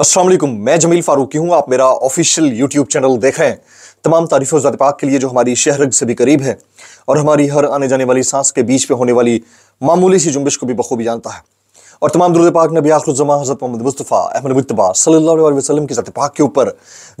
असलम मैं जमील फारूकी हूँ आप मेरा ऑफिशियल यूट्यूब चैनल देख रहे हैं तमाम तारीफ और पाक के लिए जो हमारी शहरग से भी करीब है और हमारी हर आने जाने वाली सांस के बीच पे होने वाली मामूली सी जुम्बिश को भी बखूबी जानता है और तमाम दुरुद पाक नबी आखरुजमा हज़रत मोहम्मद मुस्तफ़ा अहमद मुतबा सल्ला वसलम की पाक के ऊपर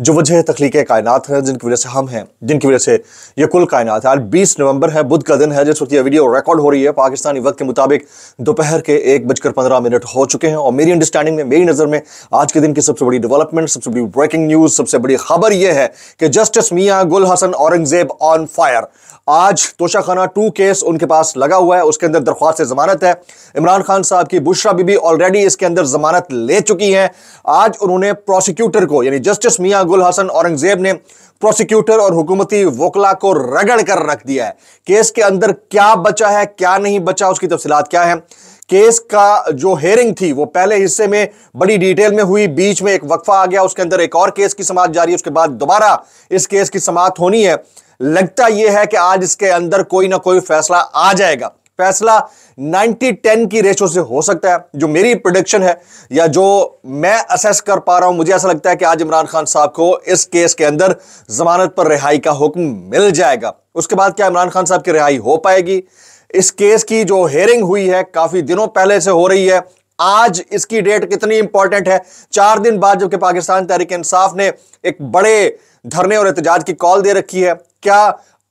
जो वजह तखलीक कायनत है जिनकी वजह से हम हैं जिनकी वजह से यह कुल कायनत है आज बीस नवंबर है बुध का दिन है जिस वक्त यह वीडियो रिकॉर्ड हो रही है पाकिस्तानी वक्त के मुताबिक दोपहर के एक बजकर पंद्रह मिनट हो चुके हैं और मेरी अंडरस्टैंडिंग में मेरी नज़र में आज के दिन की सबसे बड़ी डेवलपमेंट सबसे बड़ी ब्रेकिंग न्यूज़ सबसे बड़ी खबर यह है कि जस्टिस मियाँ गुल हसन औरंगजेब ऑन फायर आज तोशाखाना टू केस उनके पास लगा हुआ है उसके अंदर दरख्वास्त जमानत है इमरान खान साहब की बुशरा बीबी ऑलरेडी इसके अंदर जमानत ले चुकी हैं आज उन्होंने प्रोसिक्यूटर को यानी जस्टिस मियां गुल हसन औरंगजेब ने प्रोसिक्यूटर और हुकूमती वकला को रगड़ कर रख दिया है केस के अंदर क्या बचा है क्या नहीं बचा उसकी तफसीत क्या है केस का जो हेयरिंग थी वो पहले हिस्से में बड़ी डिटेल में हुई बीच में एक वक्फा आ गया उसके अंदर एक और केस की समाप्त जारी उसके बाद दोबारा इस केस की समाप्त होनी है लगता यह है कि आज इसके अंदर कोई ना कोई फैसला आ जाएगा फैसला 90-10 की रेशो से हो सकता है जो मेरी प्रोडिक्शन है या जो मैं असेस कर पा रहा हूं मुझे ऐसा लगता है कि आज इमरान खान साहब को इस केस के अंदर जमानत पर रिहाई का हुक्म मिल जाएगा उसके बाद क्या इमरान खान साहब की रिहाई हो पाएगी इस केस की जो हेयरिंग हुई है काफी दिनों पहले से हो रही है आज इसकी डेट कितनी इंपॉर्टेंट है चार दिन बाद जबकि पाकिस्तान तहरीक इंसाफ ने एक बड़े धरने और एहतजाज की कॉल दे रखी है क्या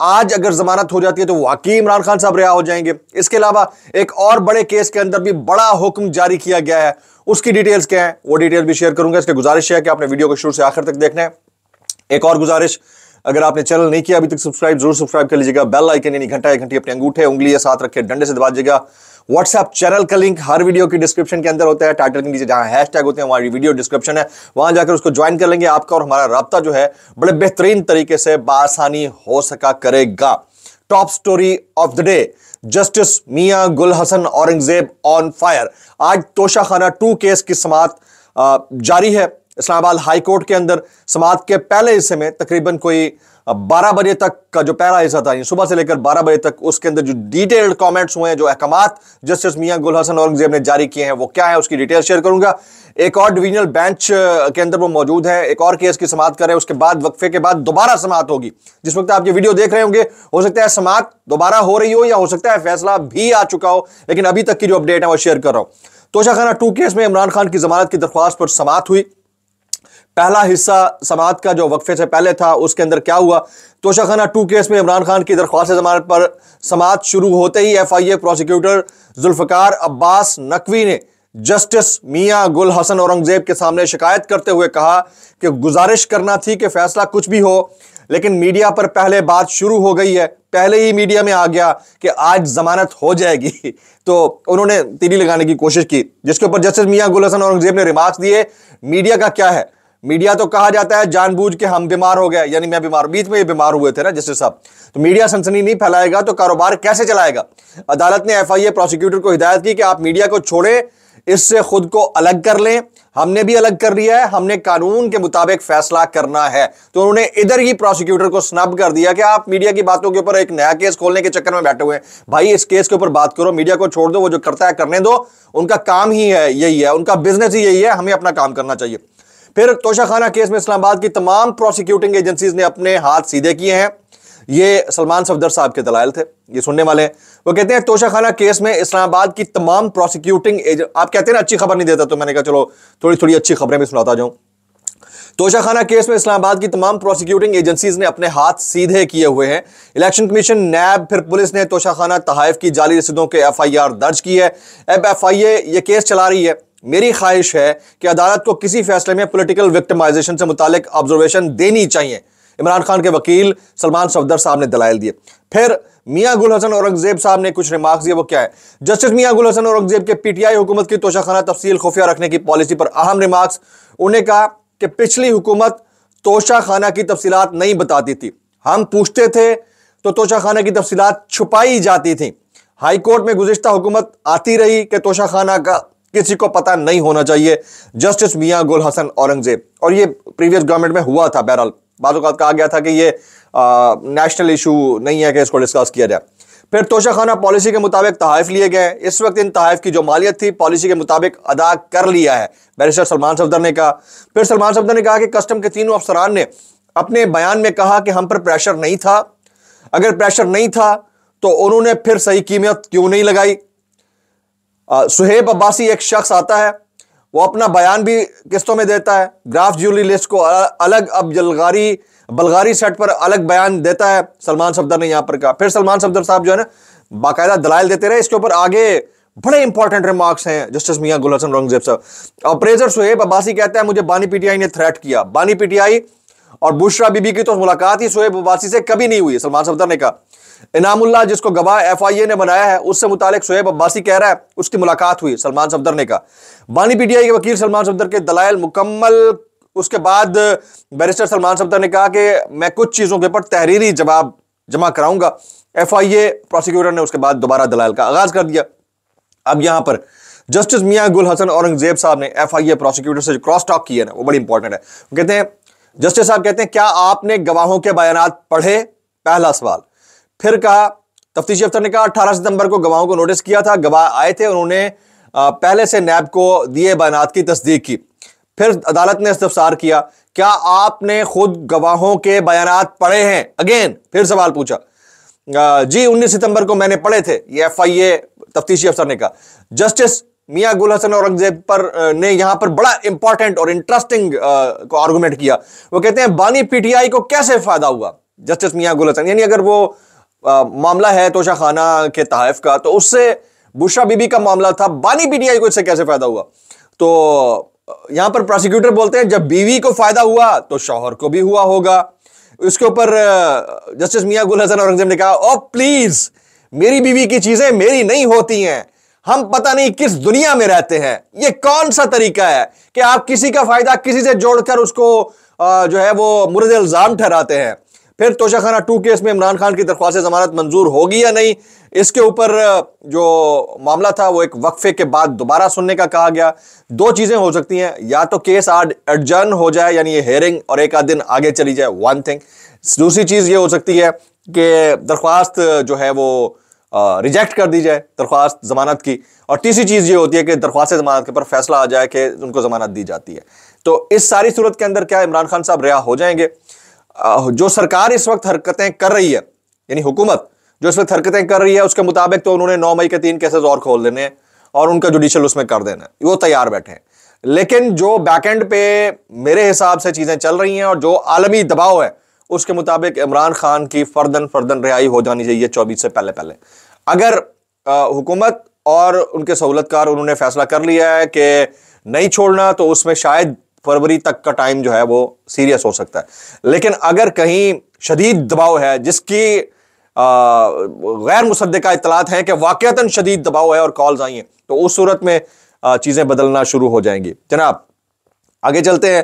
आज अगर जमानत हो जाती है तो वाकई इमरान खान साहब रिहा हो जाएंगे इसके अलावा एक और बड़े केस के अंदर भी बड़ा हुक्म जारी किया गया है उसकी डिटेल्स क्या है वो डिटेल भी शेयर करूंगा इसके गुजारिश है कि आपने वीडियो को शुरू से आखिर तक देखना है एक और गुजारिश अगर आपने चैनल नहीं किया अभी तक सब्सक्राइब जरूर सब्सक्राइब कर लीजिएगा बेल आइकन यानी घंटा एक घंटी अपने अंगूठे उंगली साथ रखे डंडे से दबा दीजिएगा व्हाट्सएप चैनल का लिंक हर वीडियो के डिस्क्रिप्शन के अंदर होता है टाइटल के नीचे जहां हैशटैग होते हैं हमारी वीडियो डिस्क्रिप्शन है वहां जाकर उसको ज्वाइन कर लेंगे आपका और हमारा रबता जो है बड़े बेहतरीन तरीके से बासानी हो सका करेगा top story of the day justice Mian Gul Hassan Aurangzeb on fire आज तोशाखाना टू केस की समात जारी है इस्लामाबाद हाईकोर्ट के अंदर समाज के पहले हिस्से में तकरीबन कोई बारह बजे तक का जो पहला हिस्सा था सुबह से लेकर बारह बजे तक उसके अंदर जो डिटेल्ड कमेंट्स हुए हैं जो अहकाम जस्टिस मियाँ गुल हसन औरंगजेब ने जारी किए हैं वो क्या है उसकी डिटेल शेयर करूंगा एक और डिवीजनल बेंच के अंदर वो मौजूद है एक और केस की समाप्त कर रहे हैं उसके बाद वक्फे के बाद दोबारा समात होगी जिस वक्त आप ये वीडियो देख रहे होंगे हो सकता है समाप्त दोबारा हो रही हो या हो सकता है फैसला भी आ चुका हो लेकिन अभी तक की जो अपडेट है वो शेयर कर रहा हूँ तोशा खाना टू केस में इमरान खान की जमानत की दरख्वास्त पर समाप्त हुई पहला हिस्सा समात का जो वक्फे से पहले था उसके अंदर क्या हुआ तोशाखाना टू केस में इमरान खान की दरख्वास्त जमानत पर समात शुरू होते ही F I A prosecutor Zulfiqar Abbas Naqvi ने जस्टिस मियाँ गुल हसन औरंगज़ेब के सामने शिकायत करते हुए कहा कि गुजारिश करना थी कि फैसला कुछ भी हो लेकिन मीडिया पर पहले बात शुरू हो गई है पहले ही मीडिया में आ गया कि आज जमानत हो जाएगी तो उन्होंने तीली लगाने की कोशिश की जिसके ऊपर जस्टिस मियाँ गुल हसन औरंगजेब ने रिमार्क्स दिए मीडिया का क्या है मीडिया तो कहा जाता है जानबूझ के हम बीमार हो गए यानी मैं बीमार बीच में ये बीमार हुए थे ना जस्टिस साहब तो मीडिया सनसनी नहीं फैलाएगा तो कारोबार कैसे चलाएगा अदालत ने एफ प्रोसिक्यूटर को हिदायत की कि आप मीडिया को छोड़ें इससे खुद को अलग कर लें हमने भी अलग कर लिया है हमने कानून के मुताबिक फैसला करना है तो उन्होंने इधर ही प्रोसिक्यूटर को स्नब कर दिया कि आप मीडिया की बातों के ऊपर एक नया केस खोलने के चक्कर में बैठे हुए हैं भाई इस केस के ऊपर बात करो मीडिया को छोड़ दो वो जो करता है करने दो उनका काम ही है यही है उनका बिजनेस ही यही है हमें अपना काम करना चाहिए फिर तोशाखाना केस में इस्लामाबाद की तमाम प्रोसिक्यूटिंग एजेंसीज ने अपने हाथ सीधे किए हैं ये सलमान सफदर साहब के दलाल थे ये सुनने वाले हैं वो कहते हैं तोशाखाना केस में इस्लामाबाद की तमाम प्रोसिक्यूटिंग एजेंट आप कहते हैं ना अच्छी खबर नहीं देता तो मैंने कहा चलो थोड़ी थोड़ी अच्छी खबरें भी सुनाता जाऊं तोशाखाना केस में इस्लामाबाद की तमाम प्रोसिक्यूटिंग एजेंसीज ने अपने हाथ सीधे किए हुए हैं इलेक्शन कमीशन नैब फिर पुलिस ने तोशाखाना तहाइफ की जाली रसीदों के एफ आई आर दर्ज की है अब एफ आई ए ये केस चला रही है मेरी ख्वाहिश है कि अदालत को किसी फैसले में पोलिटिकल विक्टमाइजेशन से मुतक ऑब्जर्वेशन देनी चाहिए इमरान खान के वकील सलमान सफदर साहब ने दलाइल दिए फिर मियाँ गुल हसन औरंगजेब साहब ने कुछ रिमार्क्स दिए वो क्या है जस्टिस मियाँ गुल हसन औरंगजेब के पीटीआई हुकूमत की तोशाखाना तफसील खुफिया रखने की पॉलिसी पर अहम रिमार्क्स उन्हें कहा कि पिछली हुकूमत तोशाखाना की तफसीत नहीं बताती थी हम पूछते थे तो तोशाखाना की तफसीत छुपाई जाती थी हाईकोर्ट में गुजशत हुकूमत आती रही कि तोशाखाना का किसी को पता नहीं होना चाहिए जस्टिस मियां गुल हसन औरंगजेब और ये प्रीवियस गवर्नमेंट में हुआ था बहरहाल बाजूकात कहा गया था कि ये नेशनल इशू नहीं है कि इसको डिस्कस किया जाए फिर तोशाखाना पॉलिसी के मुताबिक तहफ़ लिए गए इस वक्त इन तहफ़ की जो मालियत थी पॉलिसी के मुताबिक अदा कर लिया है बैरिस्टर सलमान सफदर ने कहा फिर सलमान सफदर ने कहा कि कस्टम के तीनों अफसरान ने अपने बयान में कहा कि हम पर प्रेशर नहीं था अगर प्रेशर नहीं था तो उन्होंने फिर सही कीमत क्यों नहीं लगाई सुहेब अब्बासी एक शख्स आता है वो अपना बयान भी किस्तों में देता है ग्राफ ज्यूली लिस्ट को अलग अब जलगारी बलगारी सेट पर अलग बयान देता है सलमान सफदर ने यहाँ पर कहा फिर सलमान सफदर साहब जो है ना बाकायदा दलाल देते रहे इसके ऊपर आगे बड़े इंपॉर्टेंट रिमार्क्स हैं जस्टिस मियाँ गुल हसन रंगजेब साहब अप्रेजर सुहेब अब्बासी कहता है मुझे बानी पीटीआई ने थ्रेट किया बानी पीटीआई और बुशरा बीबी की तो मुलाकात ही शोएब अब्बासी से कभी नहीं हुई है सलमान सफदर ने कहा इनामुल्ला जिसको गवाह एफआईए ने बनाया है उससे मुतालिक शोएब अब्बासी कह रहा है उसकी मुलाकात हुई सलमान सफदर ने कहा बानी पीटीआई के वकील सलमान सफदर के दलायल मुकम्मल उसके बाद बैरिस्टर सलमान सफदर ने कहा कि मैं कुछ चीज़ों के ऊपर तहरीरी जवाब जमा कराऊंगा ए प्रोसिक्यूटर ने उसके बाद दोबारा दलायल का आगाज कर दिया अब यहां पर जस्टिस मियां गुल हसन औरंगजेब साहब ने एफआईए प्रोसिक्यूटर से जो क्रॉस टॉक किया ना वो बड़ी इंपॉर्टेंट है कहते हैं जस्टिस साहब कहते हैं क्या आपने गवाहों के बयान पढ़े पहला सवाल फिर कहा तफ्तीशी अफसर ने कहा अठारह सितंबर को गवाहों को नोटिस किया था गवाह आए थे उन्होंने पहले से नैब को दिए बयान की तस्दीक की फिर अदालत ने इस्तफसार किया क्या आपने खुद गवाहों के बयान पढ़े हैं अगेन फिर सवाल पूछा जी 19 सितंबर को मैंने पढ़े थे ये एफआईए तफ्तीशी अफसर ने कहा जस्टिस मियाँ गुल हसन औरंगजेब पर ने यहाँ पर बड़ा इंपॉर्टेंट और इंटरेस्टिंग आर्गूमेंट किया वो कहते हैं बानी पीटीआई को कैसे फायदा हुआ जस्टिस मियाँ गुल हसन यानी अगर वो आ, मामला है तोशा खाना के तहफ का तो उससे बुशा बीबी का मामला था बानी पीटीआई को इससे कैसे फायदा हुआ तो यहां पर प्रोसिक्यूटर बोलते हैं जब बीवी को फायदा हुआ तो शौहर को भी हुआ होगा इसके ऊपर जस्टिस मियाँ गुल हसन औरंगजेब ने कहा ओ oh, प्लीज मेरी बीवी की चीजें मेरी नहीं होती हैं हम पता नहीं किस दुनिया में रहते हैं ये कौन सा तरीका है कि आप किसी का फायदा किसी से जोड़कर उसको जो है वो मुरद इल्ज़ाम ठहराते हैं फिर तोशाखाना टू केस में इमरान खान की दरख्वास्त जमानत मंजूर होगी या नहीं इसके ऊपर जो मामला था वो एक वक्फे के बाद दोबारा सुनने का कहा गया दो चीज़ें हो सकती हैं या तो केस आज एडजर्न हो जाए यानी ये हेयरिंग और एक आध दिन आगे चली जाए वन थिंग दूसरी चीज़ ये हो सकती है कि दरख्वास्त जो है वो रिजेक्ट कर दी जाए दरख्वास्त जमानत की और तीसरी चीज़ ये होती है कि दरख्वास्त जमानत के ऊपर फैसला आ जाए कि उनको जमानत दी जाती है तो इस सारी सूरत के अंदर क्या इमरान खान साहब रिहा हो जाएंगे जो सरकार इस वक्त हरकतें कर रही है यानी हुकूमत जो इस वक्त हरकतें कर रही है उसके मुताबिक तो उन्होंने नौ मई के तीन केसेज और खोल देने हैं और उनका जुडिशल उसमें कर देना है वो तैयार बैठे हैं लेकिन जो बैकेंड पे मेरे हिसाब से चीज़ें चल रही हैं और जो आलमी दबाव है उसके मुताबिक इमरान खान की फर्दन फर्दन रिहाई हो जानी चाहिए चौबीस से पहले पहले अगर हुकूमत और उनके सहूलतकार उन्होंने फैसला कर लिया है कि नहीं छोड़ना तो उसमें शायद फरवरी तक का टाइम जो है वो सीरियस हो सकता है लेकिन अगर कहीं शदीद दबाव है जिसकी गैर मुसदा इतलात हैं कि वाक़ता शदीद दबाव है और कॉल्स आई हैं तो उस सूरत में चीज़ें बदलना शुरू हो जाएंगी जनाब आगे चलते हैं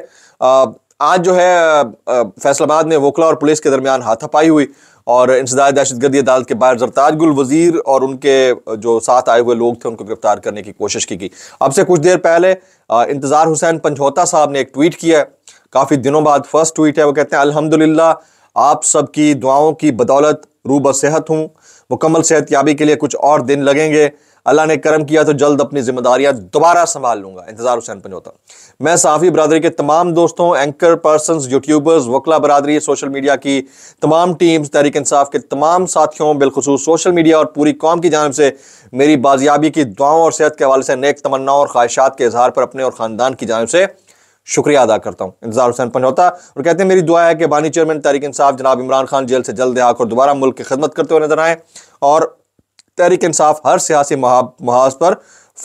आज जो है फैसलाबाद में वोखला और पुलिस के दरमियान हाथापाई हुई और इंसदार दहशतगर्दी अदालत के बाहर जरताजगुल वजीर और उनके जो साथ आए हुए लोग थे उनको गिरफ्तार करने की कोशिश की गई अब से कुछ देर पहले इंतज़ार हुसैन पंचौता साहब ने एक ट्वीट किया है काफ़ी दिनों बाद फर्स्ट ट्वीट है वो कहते हैं अलहमदिल्ला आप सबकी दुआओं की बदौलत रूब सेहत हूँ मुकम्मल सेहत याबी के लिए कुछ और दिन लगेंगे अल्लाह ने कर्म किया तो जल्द अपनी जिम्मेदारियां दोबारा संभाल लूंगा इंतजार हुसैन पंजौता मैं साफ़ी बरदरी के तमाम दोस्तों एंकर पर्सन यूट्यूबर्स वकला बरदरी सोशल मीडिया की तमाम टीम्स तहरीक इंसाफ के तमाम साथियों बिलखसूस सोशल मीडिया और पूरी कौम की जानब से मेरी बाजियाबी की दुआओं और सेहत के हवाले से नेक तमन्नाओं और ख्वाहिशात के इजहार पर अपने और ख़ानदान की जानब से शुक्रिया अदा करता हूँ इंतजार हुसैन पंजौता और कहते हैं मेरी दुआ है कि बानी चेयरमैन तहरीक इंसाफ जनाब इमरान खान जेल से जल्द आकर दोबारा मुल्क की खदमत करते हुए नजर आए और तहरीक इंसाफ हर सियासी महाज पर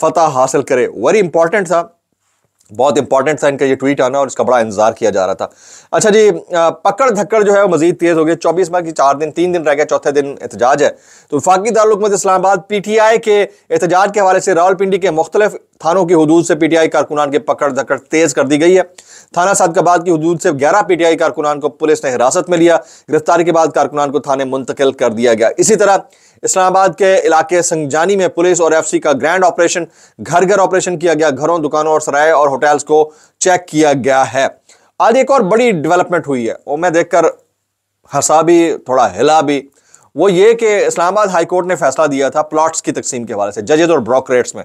फतह हासिल करे वेरी इंपॉर्टेंट था बहुत इंपॉर्टेंट था इनका ये ट्वीट आना और इसका बड़ा इंतजार किया जा रहा था अच्छा जी पकड़ धक्कड़ जो है वो मजीद तेज़ हो गई चौबीस माह की चार दिन तीन दिन रह गया चौथे दिन एहतजाज है तो वफाकी दारकूमत इस्लामाबाद पी टी आई के एहतजाज के हवाले से रावलपिंडी के मुख्तलिफ थानों की हदूद से पीटीआई कारकुनान के पकड़ धकड़ तेज कर दी गई है थाना सादकाबाद की हदूद से 11 पीटीआई कारकुनान को पुलिस ने हिरासत में लिया गिरफ्तारी के बाद कारकुनान को थाने मुंतकिल कर दिया गया इसी तरह इस्लामाबाद के इलाके संगजानी में पुलिस और एफ का ग्रैंड ऑपरेशन घर घर ऑपरेशन किया गया घरों दुकानों और सराय और होटल्स को चेक किया गया है आज एक और बड़ी डेवलपमेंट हुई है और मैं देखकर हंसा भी थोड़ा हिला भी वो ये कि इस्लामाबाद हाई कोर्ट ने फैसला दिया था प्लॉट्स की तकसीम के हवाले से जजेज और ब्रोकरेट्स में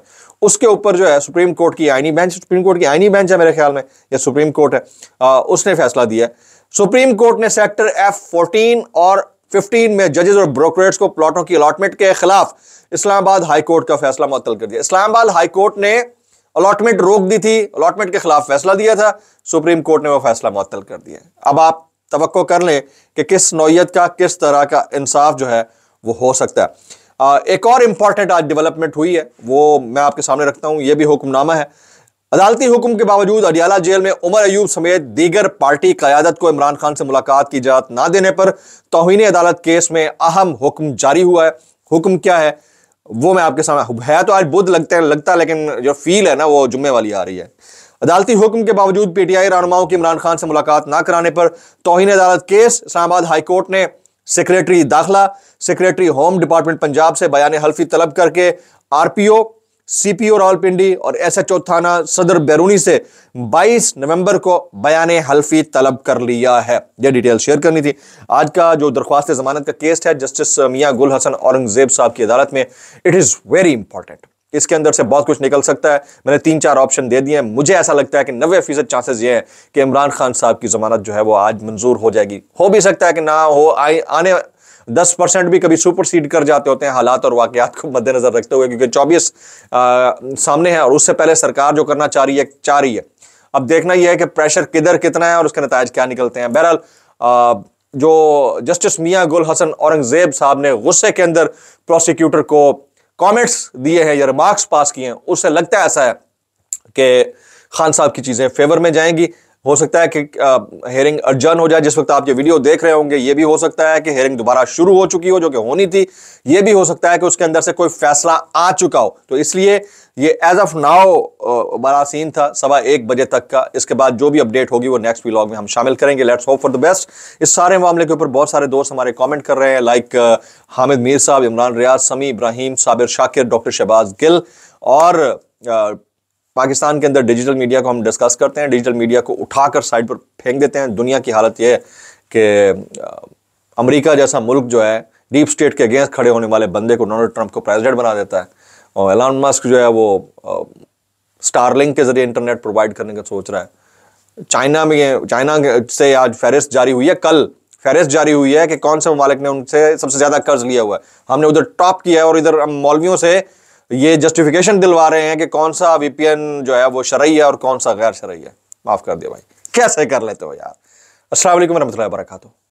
उसके ऊपर जो है सुप्रीम कोर्ट की आइनी बेंच सुप्रीम कोर्ट की आइनी बेंच है मेरे ख्याल में या सुप्रीम कोर्ट है आ, उसने फैसला दिया सुप्रीम कोर्ट ने सेक्टर एफ फोर्टीन और फिफ्टीन में जजेज और ब्रोकरेट्स को प्लॉटों की अलाटमेंट के खिलाफ इस्लामाबाद हाई कोर्ट का फैसला मुतल कर दिया इस्लामाबाद हाई कोर्ट ने अलाटमेंट रोक दी थी अलाटमेंट के खिलाफ फैसला दिया था सुप्रीम कोर्ट ने वो फैसला मुतल कर दिया अब आप तो कर लें कि किस नौत का किस तरह का इंसाफ जो है वो हो सकता है आ, एक और इंपॉर्टेंट आज डेवलपमेंट हुई है वो मैं आपके सामने रखता हूं ये भी हुक्मनामा है अदालती हुक्म के बावजूद अडियाला जेल में उमर अयूब समेत दीगर पार्टी क्यादत को इमरान खान से मुलाकात की इजाज़त ना देने पर तोहनी अदालत केस में अहम हुक्म जारी हुआ है हुक्म क्या है वो मैं आपके सामने है तो आज बुद्ध लगते हैं लगता है लेकिन जो फील है ना वो जुम्मे वाली आ रही है अदालती हुक्म के बावजूद पीटीआई रहनुमाओं की इमरान खान से मुलाकात ना कराने पर तोहिन अदालत केस इस्लामाबाद हाईकोर्ट ने सेक्रेटरी दाखिला सेक्रेटरी होम डिपार्टमेंट पंजाब से बयान हल्फी तलब करके आरपीओ सीपीओ रावलपिंडी और एसएचओ थाना सदर बैरूनी से 22 नवंबर को बयान हल्फी तलब कर लिया है यह डिटेल शेयर करनी थी आज का जो दरख्वास्त जमानत का केस है जस्टिस मियाँ गुल हसन औरंगजेब साहब की अदालत में इट इज़ वेरी इंपॉर्टेंट इसके अंदर से बहुत कुछ निकल सकता है मैंने तीन चार ऑप्शन दे दिए हैं मुझे ऐसा लगता है कि नबे फीसद चांसेस ये हैं कि इमरान खान साहब की जमानत जो है वो आज मंजूर हो जाएगी हो भी सकता है कि ना हो आए आने दस परसेंट भी कभी सीड कर जाते होते हैं हालात और वाकयात को मद्देनजर रखते हुए क्योंकि चौबीस सामने है और उससे पहले सरकार जो करना चाह रही है चाह रही है अब देखना यह है कि प्रेशर किधर कितना है और उसके नतज क्या निकलते हैं बहरहाल जो जस्टिस मियाँ गुल हसन औरंगजेब साहब ने गुस्से के अंदर प्रोसिक्यूटर को कमेंट्स दिए हैं या रिमार्क्स पास किए हैं उससे लगता है ऐसा है कि खान साहब की चीज़ें फेवर में जाएंगी हो सकता है कि हेयरिंग अर्जन हो जाए जिस वक्त आप ये वीडियो देख रहे होंगे ये भी हो सकता है कि हेयरिंग दोबारा शुरू हो चुकी हो जो कि होनी थी ये भी हो सकता है कि उसके अंदर से कोई फैसला आ चुका हो तो इसलिए ये एज ऑफ नाउ बड़ा सीन था सवा एक बजे तक का इसके बाद जो भी अपडेट होगी वो नेक्स्ट व्लॉग में हम शामिल करेंगे let's hope for the best इस सारे मामले के ऊपर बहुत सारे दोस्त हमारे कमेंट कर रहे हैं लाइक हामिद मीर साहब इमरान रियाज समी इब्राहिम साबिर शाकिर डॉक्टर शहबाज गिल और पाकिस्तान के अंदर डिजिटल मीडिया को हम डिस्कस करते हैं डिजिटल मीडिया को उठाकर साइड पर फेंक देते हैं दुनिया की हालत यह है कि अमेरिका जैसा मुल्क जो है डीप स्टेट के अगेंस्ट खड़े होने वाले बंदे को डोनाल्ड ट्रंप को प्रेसिडेंट बना देता है और एलान मस्क जो है वो स्टारलिंक के ज़रिए इंटरनेट प्रोवाइड करने का सोच रहा है चाइना में चाइना से आज फहरिस्त जारी हुई है कल फहरिस्त जारी हुई है कि कौन से ममालिक ने उनसे सबसे ज़्यादा कर्ज लिया हुआ है हमने उधर टॉप किया है और इधर हम मौलवियों से ये जस्टिफिकेशन दिलवा रहे हैं कि कौन सा वीपीएन जो है वो शरई है और कौन सा गैर शरा है माफ़ कर दिया भाई कैसे कर लेते हो यार असल वरहमल वर्का